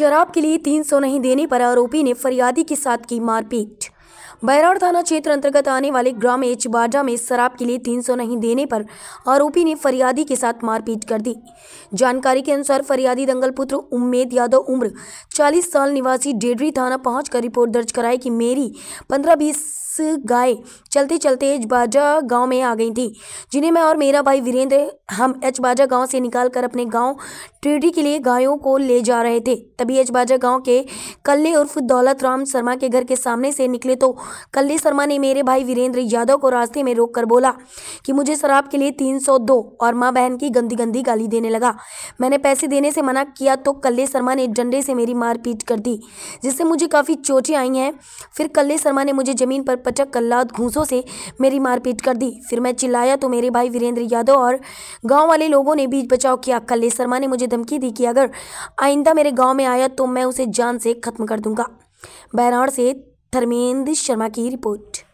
शराब के लिए तीन सौ नहीं देने पर आरोपी ने फरियादी के साथ की मारपीट बैराड़ थाना क्षेत्र अंतर्गत आने वाले ग्राम एच बाजा में शराब के लिए 300 नहीं देने पर आरोपी ने फरियादी के साथ मारपीट कर दी जानकारी के अनुसार फरियादी दंगल पुत्र उम्मेद यादव उम्र 40 साल निवासी डेडरी थाना पहुंचकर रिपोर्ट दर्ज कराई कि मेरी 15 बीस गाय चलते चलते एच बाजा गाँव में आ गई थी जिन्हें मैं और मेरा भाई वीरेंद्र हम एच बाजा गाँव से कर अपने गाँव टेडरी के लिए गायों को ले जा रहे थे तभी एच बाजा गाँव के कल्ले उर्फ दौलत राम शर्मा के घर के सामने से निकले तो कल्ले शर्मा ने मेरे भाई वीरेंद्र यादव को रास्ते में रोककर बोला कि मुझे शराब के लिए 302 और माँ बहन की गंदी गंदी गाली देने लगा मैंने पैसे देने से मना किया तो कल्ले शर्मा ने डंडे से मेरी मारपीट कर दी जिससे मुझे काफ़ी चोटें आई हैं फिर कल्ले शर्मा ने मुझे ज़मीन पर पचक कल्लाद घूसों से मेरी मारपीट कर दी फिर मैं चिल्लाया तो मेरे भाई वीरेंद्र यादव और गाँव वाले लोगों ने बीच बचाव किया कल्ले शर्मा ने मुझे धमकी दी कि अगर आइंदा मेरे गाँव में आया तो मैं उसे जान से ख़त्म कर दूंगा बैराड़ से धर्मेंद्र शर्मा की रिपोर्ट